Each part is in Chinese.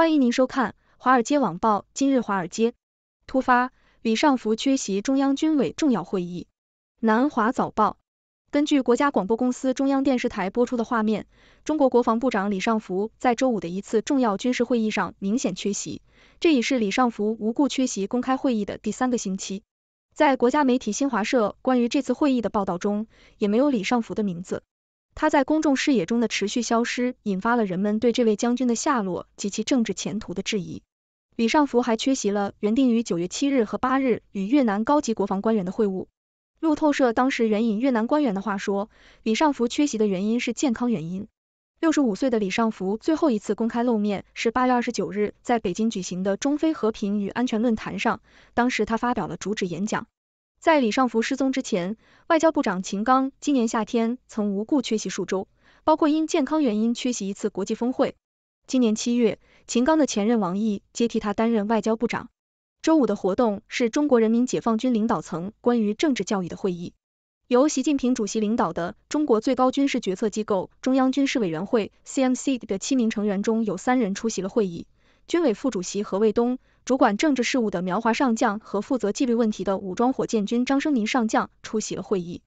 欢迎您收看《华尔街网报》。今日华尔街突发，李尚福缺席中央军委重要会议。南华早报根据国家广播公司中央电视台播出的画面，中国国防部长李尚福在周五的一次重要军事会议上明显缺席，这已是李尚福无故缺席公开会议的第三个星期。在国家媒体新华社关于这次会议的报道中，也没有李尚福的名字。他在公众视野中的持续消失，引发了人们对这位将军的下落及其政治前途的质疑。李尚福还缺席了原定于九月七日和八日与越南高级国防官员的会晤。路透社当时援引越南官员的话说，李尚福缺席的原因是健康原因。六十五岁的李尚福最后一次公开露面是八月二十九日在北京举行的中非和平与安全论坛上，当时他发表了主旨演讲。在李尚福失踪之前，外交部长秦刚今年夏天曾无故缺席数周，包括因健康原因缺席一次国际峰会。今年七月，秦刚的前任王毅接替他担任外交部长。周五的活动是中国人民解放军领导层关于政治教育的会议，由习近平主席领导的中国最高军事决策机构中央军事委员会 （CMC） 的七名成员中有三人出席了会议。军委副主席何卫东。主管政治事务的苗华上将和负责纪律问题的武装火箭军张生明上将出席了会议。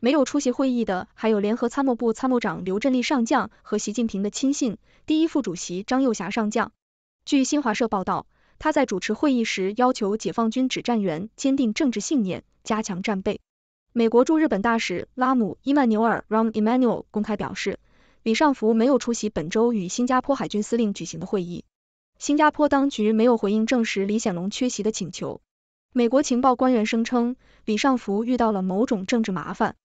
没有出席会议的还有联合参谋部参谋长刘振立上将和习近平的亲信第一副主席张幼侠上将。据新华社报道，他在主持会议时要求解放军指战员坚定政治信念，加强战备。美国驻日本大使拉姆伊曼纽尔 （Ram Emanuel） 公开表示，李尚福没有出席本周与新加坡海军司令举行的会议。新加坡当局没有回应证实李显龙缺席的请求。美国情报官员声称，李尚福遇到了某种政治麻烦。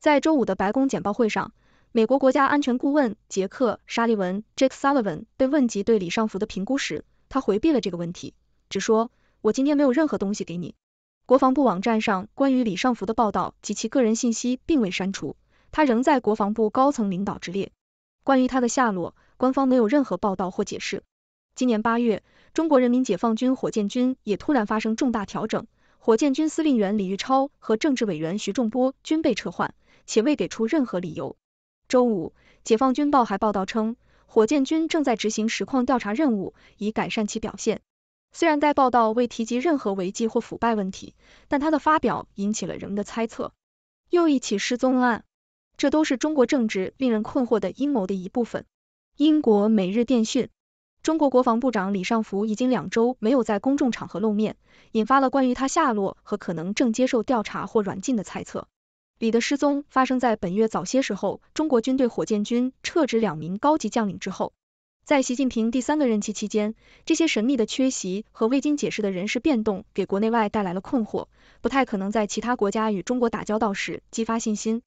在周五的白宫简报会上，美国国家安全顾问杰克·沙利文 （Jake Sullivan） 被问及对李尚福的评估时，他回避了这个问题，只说：“我今天没有任何东西给你。”国防部网站上关于李尚福的报道及其个人信息并未删除，他仍在国防部高层领导之列。关于他的下落，官方没有任何报道或解释。今年八月，中国人民解放军火箭军也突然发生重大调整，火箭军司令员李玉超和政治委员徐仲波均被撤换，且未给出任何理由。周五，《解放军报》还报道称，火箭军正在执行实况调查任务，以改善其表现。虽然该报道未提及任何违纪或腐败问题，但他的发表引起了人们的猜测。又一起失踪案，这都是中国政治令人困惑的阴谋的一部分。英国《每日电讯》。中国国防部长李尚福已经两周没有在公众场合露面，引发了关于他下落和可能正接受调查或软禁的猜测。李的失踪发生在本月早些时候，中国军队火箭军撤职两名高级将领之后。在习近平第三个任期期间，这些神秘的缺席和未经解释的人事变动给国内外带来了困惑，不太可能在其他国家与中国打交道时激发信心。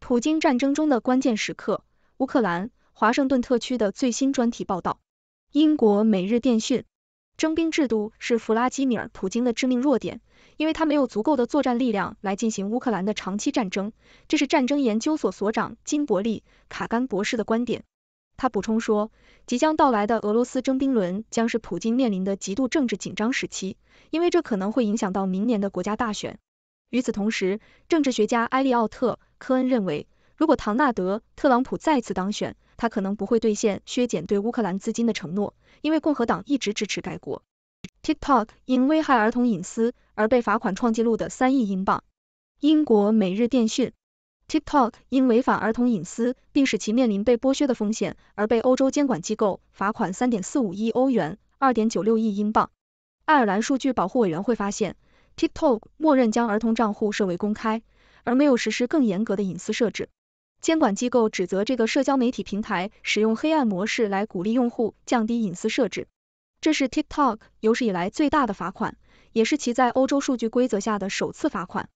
普京战争中的关键时刻，乌克兰华盛顿特区的最新专题报道。英国每日电讯：征兵制度是弗拉基米尔·普京的致命弱点，因为他没有足够的作战力量来进行乌克兰的长期战争。这是战争研究所所长金伯利·卡甘博士的观点。他补充说，即将到来的俄罗斯征兵轮将是普京面临的极度政治紧张时期，因为这可能会影响到明年的国家大选。与此同时，政治学家埃利奥特·科恩认为，如果唐纳德·特朗普再次当选，他可能不会兑现削减对乌克兰资金的承诺，因为共和党一直支持该国。TikTok 因危害儿童隐私而被罚款创纪录的三亿英镑。英国每日电讯，TikTok 因违反儿童隐私，并使其面临被剥削的风险而被欧洲监管机构罚款三点四五亿欧元，二点九六亿英镑。爱尔兰数据保护委员会发现，TikTok 默认将儿童账户设为公开，而没有实施更严格的隐私设置。监管机构指责这个社交媒体平台使用黑暗模式来鼓励用户降低隐私设置，这是 TikTok 有史以来最大的罚款，也是其在欧洲数据规则下的首次罚款。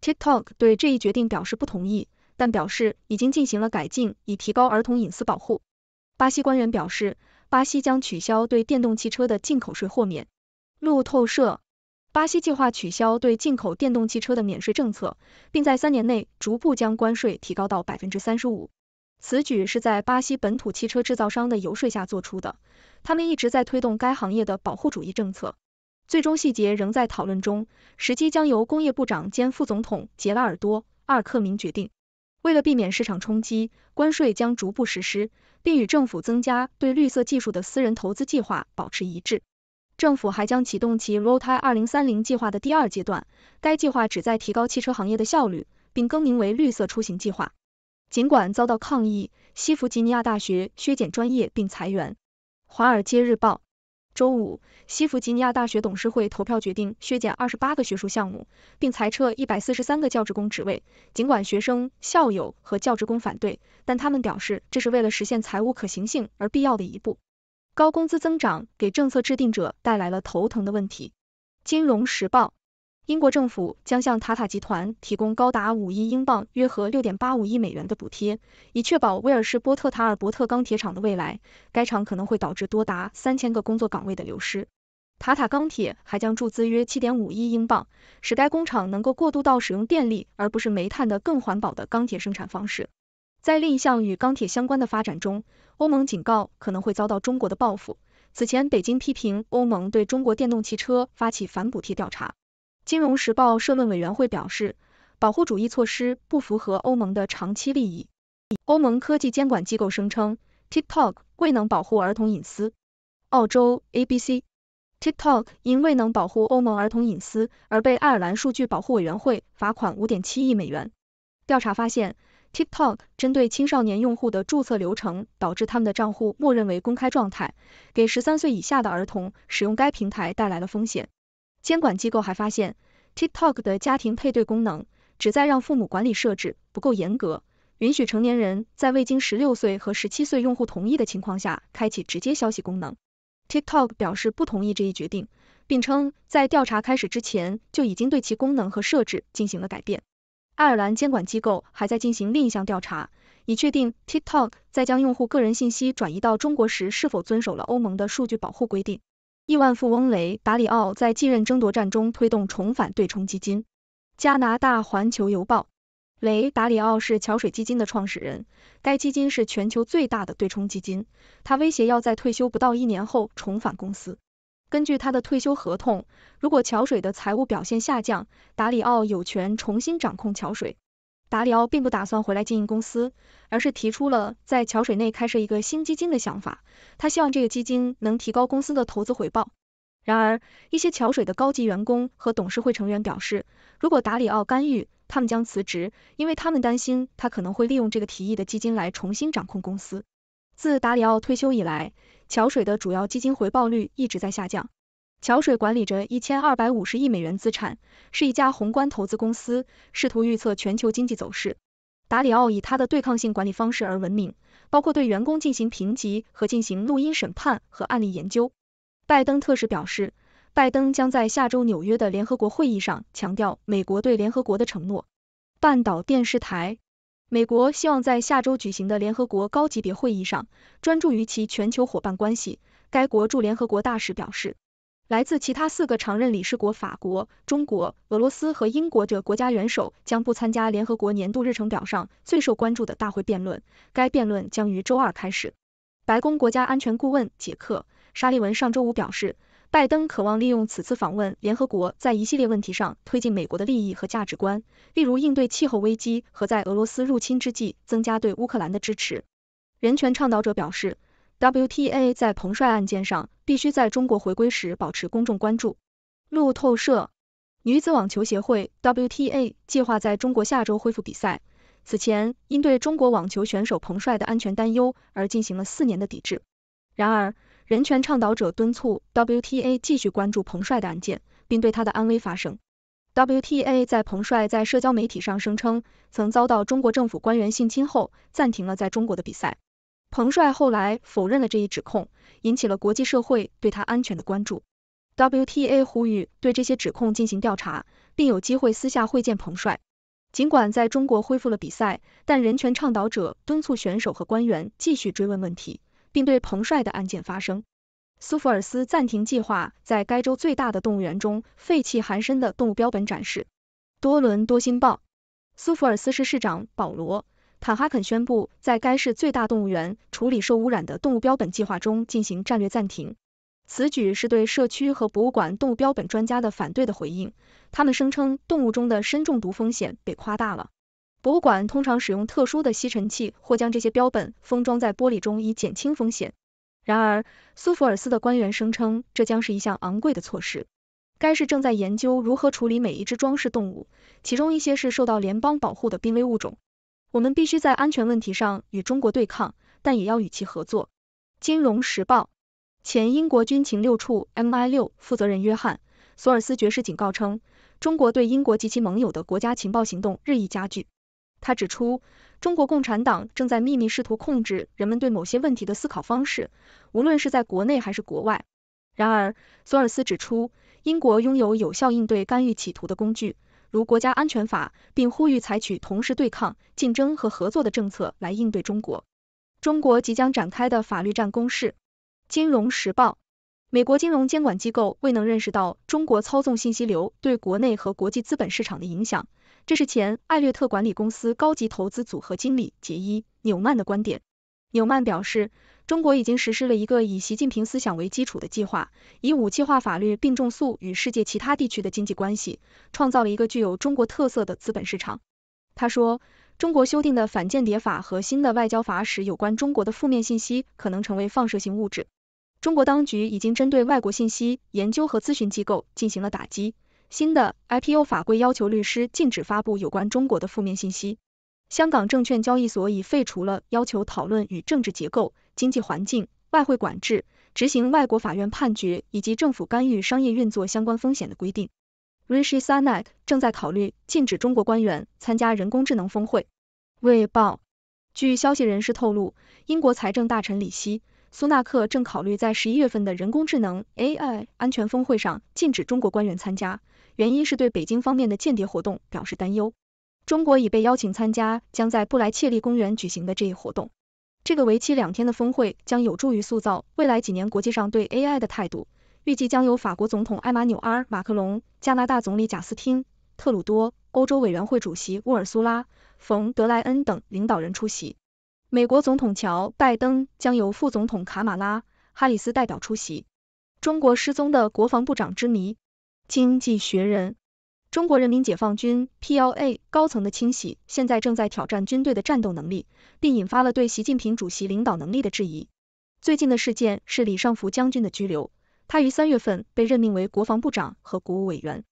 TikTok 对这一决定表示不同意，但表示已经进行了改进，以提高儿童隐私保护。巴西官员表示，巴西将取消对电动汽车的进口税豁免。路透社。巴西计划取消对进口电动汽车的免税政策，并在三年内逐步将关税提高到百分之三十五。此举是在巴西本土汽车制造商的游说下做出的，他们一直在推动该行业的保护主义政策。最终细节仍在讨论中，时机将由工业部长兼副总统杰拉尔多·阿尔克明决定。为了避免市场冲击，关税将逐步实施，并与政府增加对绿色技术的私人投资计划保持一致。政府还将启动其 Road t i p 二零三零计划的第二阶段，该计划旨在提高汽车行业的效率，并更名为绿色出行计划。尽管遭到抗议，西弗吉尼亚大学削减专业并裁员。《华尔街日报》周五，西弗吉尼亚大学董事会投票决定削减二十八个学术项目，并裁撤一百四十三个教职工职位。尽管学生、校友和教职工反对，但他们表示这是为了实现财务可行性而必要的一步。高工资增长给政策制定者带来了头疼的问题。金融时报，英国政府将向塔塔集团提供高达五亿英镑（约合六点八五亿美元）的补贴，以确保威尔士波特塔尔伯特钢铁厂的未来。该厂可能会导致多达三千个工作岗位的流失。塔塔钢铁还将注资约七点五亿英镑，使该工厂能够过渡到使用电力而不是煤炭的更环保的钢铁生产方式。在另一项与钢铁相关的发展中，欧盟警告可能会遭到中国的报复。此前，北京批评欧盟对中国电动汽车发起反补贴调查。金融时报社论委员会表示，保护主义措施不符合欧盟的长期利益。欧盟科技监管机构声称，TikTok 未能保护儿童隐私。澳洲 ABC，TikTok 因未能保护欧盟儿童隐私而被爱尔兰数据保护委员会罚款五点七亿美元。调查发现。TikTok 针对青少年用户的注册流程，导致他们的账户默认为公开状态，给十三岁以下的儿童使用该平台带来了风险。监管机构还发现，TikTok 的家庭配对功能旨在让父母管理设置不够严格，允许成年人在未经十六岁和十七岁用户同意的情况下开启直接消息功能。TikTok 表示不同意这一决定，并称在调查开始之前就已经对其功能和设置进行了改变。爱尔兰监管机构还在进行另一项调查，以确定 TikTok 在将用户个人信息转移到中国时是否遵守了欧盟的数据保护规定。亿万富翁雷达里奥在继任争夺战中推动重返对冲基金。加拿大环球邮报：雷达里奥是桥水基金的创始人，该基金是全球最大的对冲基金。他威胁要在退休不到一年后重返公司。根据他的退休合同，如果桥水的财务表现下降，达里奥有权重新掌控桥水。达里奥并不打算回来经营公司，而是提出了在桥水内开设一个新基金的想法。他希望这个基金能提高公司的投资回报。然而，一些桥水的高级员工和董事会成员表示，如果达里奥干预，他们将辞职，因为他们担心他可能会利用这个提议的基金来重新掌控公司。自达里奥退休以来，桥水的主要基金回报率一直在下降。桥水管理着一千二百五十亿美元资产，是一家宏观投资公司，试图预测全球经济走势。达里奥以他的对抗性管理方式而闻名，包括对员工进行评级和进行录音审判和案例研究。拜登特使表示，拜登将在下周纽约的联合国会议上强调美国对联合国的承诺。半岛电视台。美国希望在下周举行的联合国高级别会议上专注于其全球伙伴关系。该国驻联合国大使表示，来自其他四个常任理事国法国、中国、俄罗斯和英国的国家元首将不参加联合国年度日程表上最受关注的大会辩论。该辩论将于周二开始。白宫国家安全顾问杰克·沙利文上周五表示。拜登渴望利用此次访问联合国，在一系列问题上推进美国的利益和价值观，例如应对气候危机和在俄罗斯入侵之际增加对乌克兰的支持。人权倡导者表示，WTA 在彭帅案件上必须在中国回归时保持公众关注。路透社，女子网球协会 WTA 计划在中国下周恢复比赛，此前因对中国网球选手彭帅的安全担忧而进行了四年的抵制。然而，人权倡导者敦促 WTA 继续关注彭帅的案件，并对他的安危发声。WTA 在彭帅在社交媒体上声称曾遭到中国政府官员性侵后，暂停了在中国的比赛。彭帅后来否认了这一指控，引起了国际社会对他安全的关注。WTA 呼吁对这些指控进行调查，并有机会私下会见彭帅。尽管在中国恢复了比赛，但人权倡导者敦促选手和官员继续追问问题。并对彭帅的案件发声。苏福尔斯暂停计划在该州最大的动物园中废弃含砷的动物标本展示。多伦多星报，苏福尔斯市市长保罗·坦哈肯宣布，在该市最大动物园处理受污染的动物标本计划中进行战略暂停。此举是对社区和博物馆动物标本专家的反对的回应，他们声称动物中的砷中毒风险被夸大了。博物馆通常使用特殊的吸尘器或将这些标本封装在玻璃中以减轻风险。然而，苏福尔斯的官员声称，这将是一项昂贵的措施。该市正在研究如何处理每一只装饰动物，其中一些是受到联邦保护的濒危物种。我们必须在安全问题上与中国对抗，但也要与其合作。《金融时报》前英国军情六处 （MI 六）负责人约翰·索尔斯爵士警告称，中国对英国及其盟友的国家情报行动日益加剧。他指出，中国共产党正在秘密试图控制人们对某些问题的思考方式，无论是在国内还是国外。然而，索尔斯指出，英国拥有有效应对干预企图的工具，如国家安全法，并呼吁采取同时对抗、竞争和合作的政策来应对中国。中国即将展开的法律战攻势。金融时报，美国金融监管机构未能认识到中国操纵信息流对国内和国际资本市场的影响。这是前艾略特管理公司高级投资组合经理杰伊·纽曼的观点。纽曼表示，中国已经实施了一个以习近平思想为基础的计划，以武器化法律并重塑与世界其他地区的经济关系，创造了一个具有中国特色的资本市场。他说，中国修订的反间谍法和新的外交法使有关中国的负面信息可能成为放射性物质。中国当局已经针对外国信息研究和咨询机构进行了打击。新的 IPO 法规要求律师禁止发布有关中国的负面信息。香港证券交易所已废除了要求讨论与政治结构、经济环境、外汇管制、执行外国法院判决以及政府干预商业运作相关风险的规定。Rishi Sunak 正在考虑禁止中国官员参加人工智能峰会。未报。据消息人士透露，英国财政大臣里希·苏纳克正考虑在十一月份的人工智能 AI 安全峰会上禁止中国官员参加。原因是对北京方面的间谍活动表示担忧。中国已被邀请参加将在布莱切利公园举行的这一活动。这个为期两天的峰会将有助于塑造未来几年国际上对 AI 的态度。预计将由法国总统埃马纽埃尔·马克龙、加拿大总理贾斯汀·特鲁多、欧洲委员会主席乌尔苏拉·冯·德莱恩等领导人出席。美国总统乔·拜登将由副总统卡马拉·哈里斯代表出席。中国失踪的国防部长之谜。《经济学人》：中国人民解放军 （PLA） 高层的清洗现在正在挑战军队的战斗能力，并引发了对习近平主席领导能力的质疑。最近的事件是李尚福将军的拘留，他于三月份被任命为国防部长和国务委员。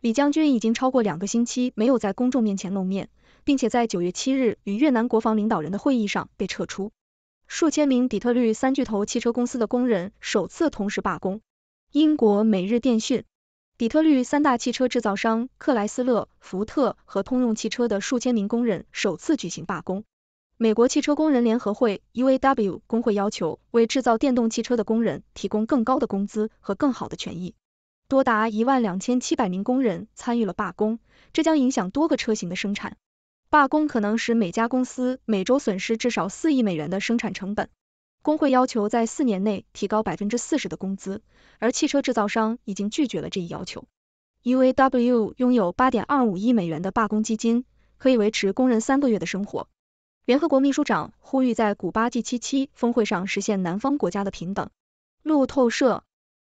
李将军已经超过两个星期没有在公众面前露面，并且在九月七日与越南国防领导人的会议上被撤出。数千名底特律三巨头汽车公司的工人首次同时罢工。英国《每日电讯》。底特律三大汽车制造商克莱斯勒、福特和通用汽车的数千名工人首次举行罢工。美国汽车工人联合会 （UAW） 工会要求为制造电动汽车的工人提供更高的工资和更好的权益。多达一万两千七百名工人参与了罢工，这将影响多个车型的生产。罢工可能使每家公司每周损失至少四亿美元的生产成本。工会要求在四年内提高百分之四十的工资，而汽车制造商已经拒绝了这一要求。UAW 拥有八点二五亿美元的罢工基金，可以维持工人三个月的生活。联合国秘书长呼吁在古巴 G77 峰会上实现南方国家的平等。路透社，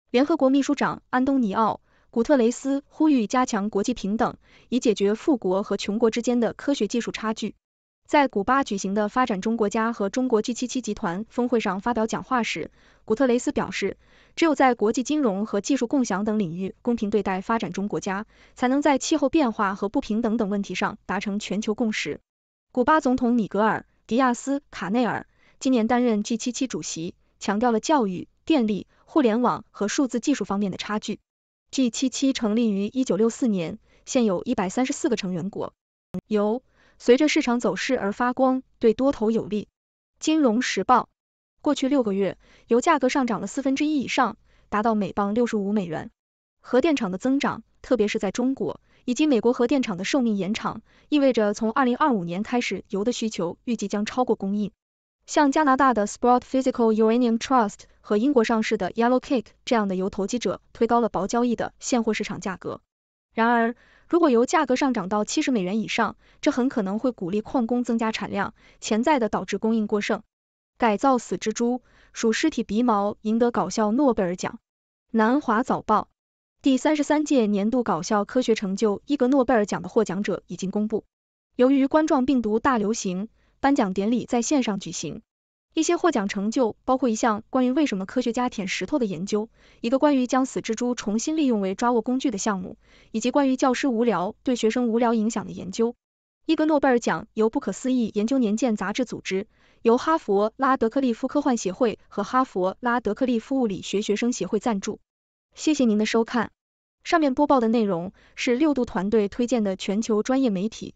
联合国秘书长安东尼奥·古特雷斯呼吁加强国际平等，以解决富国和穷国之间的科学技术差距。在古巴举行的发展中国家和中国 G 七七集团峰会上发表讲话时，古特雷斯表示，只有在国际金融和技术共享等领域公平对待发展中国家，才能在气候变化和不平等等问题上达成全球共识。古巴总统米格尔·迪亚斯·卡内尔今年担任 G 七七主席，强调了教育、电力、互联网和数字技术方面的差距。G 七七成立于一九六四年，现有一百三十四个成员国，由。随着市场走势而发光，对多头有利。金融时报，过去六个月，油价格上涨了四分之一以上，达到每磅六十五美元。核电厂的增长，特别是在中国以及美国核电厂的寿命延长，意味着从二零二五年开始，油的需求预计将超过供应。像加拿大的 Spot Physical Uranium Trust 和英国上市的 Yellowcake 这样的油投机者，推高了薄交易的现货市场价格。然而，如果由价格上涨到七十美元以上，这很可能会鼓励矿工增加产量，潜在的导致供应过剩。改造死蜘蛛属尸体鼻毛赢得搞笑诺贝尔奖。南华早报第三十三届年度搞笑科学成就伊格诺贝尔奖的获奖者已经公布。由于冠状病毒大流行，颁奖典礼在线上举行。一些获奖成就包括一项关于为什么科学家舔石头的研究，一个关于将死蜘蛛重新利用为抓握工具的项目，以及关于教师无聊对学生无聊影响的研究。伊格诺贝尔奖由不可思议研究年鉴杂志组织，由哈佛拉德克利夫科幻协会和哈佛拉德克利夫物理学学生协会赞助。谢谢您的收看，上面播报的内容是六度团队推荐的全球专业媒体。